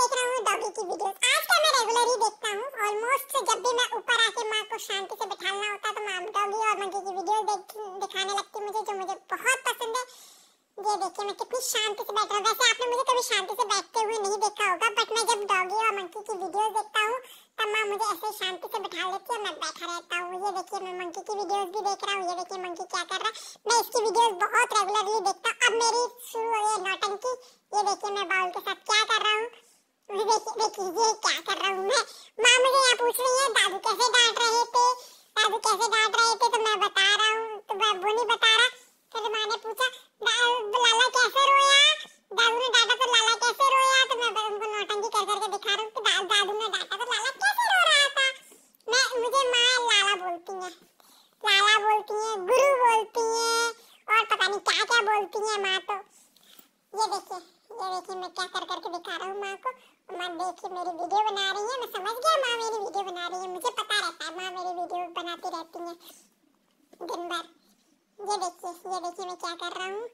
देख रहा हूँ डॉगी की वीडियोस आजकल मैं रेगुलर ही देखता हूँ ऑलमोस्ट जब भी मैं ऊपर आके माँ को शांति से बिठाना होता तो माँ डॉगी और मंकी की वीडियोस देख दिखाने लगती मुझे जो मुझे बहुत पसंद है ये देखिए मैं कितनी शांति से बैठ रहा हूँ वैसे आपने मुझे कभी शांति से बैठते हुए नहीं देखा होगा बट मैं जब डॉगी और मंकी की वीडियोस देखता हूँ तब माँ मुझे ऐसे शांति से बिठा लेती है मैं बैठा रहता हूँ ये देखिए मैं मंकी की वीडियोस भी देख रहा हूँ ये देखिए मंकी क्या कर रहा है मैं इसकी वीडियोस बहुत रेगुलरली देखता हूँ अब मेरी शुरू हो गई है नौटंकी ये देखिए मैं बाउल के साथ क्या कर रहा हूँ देखिए क्या कर रहा हूँ मैं माँ मुझे यहाँ पूछ रही है दादू कैसे डांट रहे थे दादू कैसे डांट रहे थे तो मैं बता रहा हूँ तो वो नहीं बता रहा फिर माँ ने पूछा लाला कैसे रोया दादू ने डांटा तो लाला कैसे रोया तो मैं उनको नौटंकी कर करके दिखा रहा हूँ कि दादू ने डांटा तो लाला कैसे रो रहा था मैं मुझे माँ लाला बोलती है लाला बोलती है गुरु बोलती है और पता नहीं क्या क्या बोलती है माँ तो ये देखिए ये देखिए मैं क्या कर करके दिखा रहा हूँ माँ को माँ देखिए मेरी वीडियो बना रही है मैं समझ गया माँ मेरी वीडियो बना रही है मुझे पता रहता है माँ मेरी वीडियो बनाती रहती है दिन भर ये देखिए ये देखिए मैं क्या कर रहा हूँ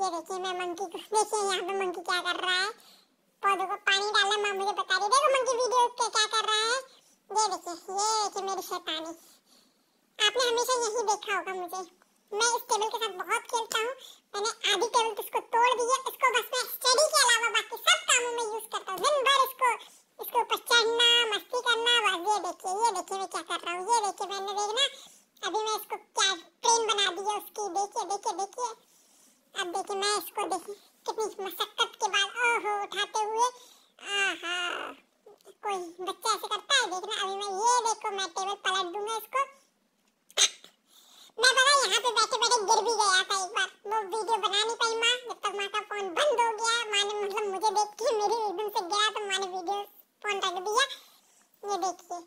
ये देखिए मैं मंकी को देखिए यहाँ पे मंकी क्या कर रहा है पौधों को पानी डालना माँ मुझे बता रही देखो मंकी वीडियो पे क्या कर रहा है ये देखिए ये देखिए मेरी शैतानी आपने हमेशा यही देखा होगा मुझे मैं इस टेबल के साथ बहुत खेलता हूँ मैंने आधी टेबल तो इसको तोड़ दी है इसको बस मैं स्टडी के अलावा बाकी सब कामों में यूज करता हूँ दिन भर इसको इसके ऊपर चढ़ना मस्ती करना बस ये देखिए ये देखिए मैं क्या कर रहा हूँ ये देखिए मैंने देखना अभी मैं इसको क्या ट्रेन बना दी है उसकी देखिए देखिए देखिए अब देखिए मैं इसको देखिए कितनी मशक्कत के बाद ओहो उठाते हुए आहा कोई बच्चा ऐसे करता है देखना अभी मैं ये देखो मैं टेबल पलट दूंगा इसको मैं यहाँ पे बैठे बैठे गिर भी गया था एक बार वो वीडियो बना नहीं पाई माँ जब तक माँ का फोन बंद हो गया माँ ने मतलब मुझे देख के मेरी एकदम से गिरा तो माँ ने वीडियो फोन रख दिया ये देखिए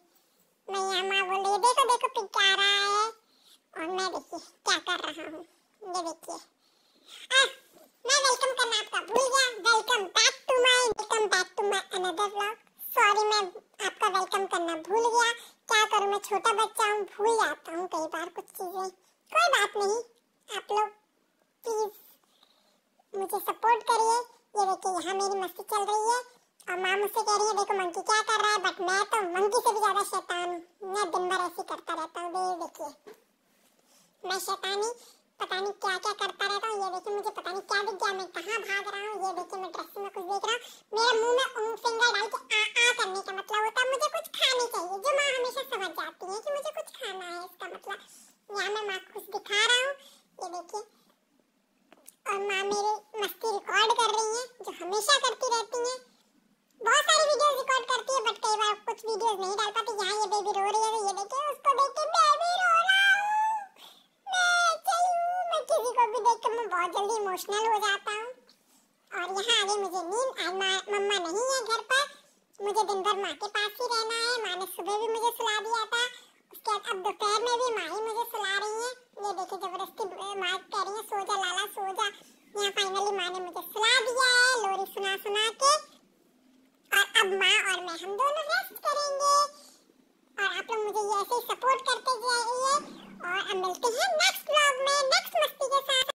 मैं यहाँ माँ बोल रही देखो देखो पिक क्या रहा है और मैं देखिए क्या कर रहा हूँ ये देखिए मैं वेलकम करना आपका भूल गया welcome back to my welcome back to my another vlog sorry मैं आपका वेलकम करना भूल गया क्या करूँ मैं छोटा बच्चा हूँ भूल जाता हूँ कई बार कुछ चीज़ें कोई बात नहीं आप लोग प्लीज मुझे सपोर्ट करिए ये देखिए यहाँ मेरी मस्ती चल रही है और माँ मुझसे कह रही है देखो मंकी क्या कर रहा है बट मैं तो मंकी से भी ज्यादा शैतान मैं दिन भर ऐसे करता रहता हूँ ये देखिए मैं शैतानी पता नहीं क्या क्या करता रहता हूँ ये देखिए मुझे पता नहीं क्या दिख गया मैं कहाँ भाग रहा हूँ ये देखिए मैं ड्रेस में कुछ देख रहा हूँ मेरे मुंह में उंग फिंगर डाल के मैं माँ को दिखा रहा हूँ ये देखिए और माँ मेरी मस्ती रिकॉर्ड कर रही है जो हमेशा करती रहती है बहुत सारी वीडियोस रिकॉर्ड करती है बट कई बार कुछ वीडियोस नहीं डाल पाती यहाँ ये बेबी रो रही है तो ये देखिए उसको देख के मैं भी रो रहा हूँ मैं चाहिए मैं किसी को भी देख के मैं बहुत जल्दी इमोशनल हो जाता हूँ और यहाँ आगे मुझे नींद आज माँ मम्मा नहीं है घर पर मुझे दिन भर माँ के पास ही रहना है माँ ने सुबह भी मुझे सुला दिया था क्या अब दोपहर में भी माही मुझे सुला रही है ये देखिए जबरदस्ती माँ कर रही है सो जा लाला सो जा यहाँ फाइनली माँ ने मुझे सुला दिया है लोरी सुना सुना के और अब माँ और मैं हम दोनों रेस्ट करेंगे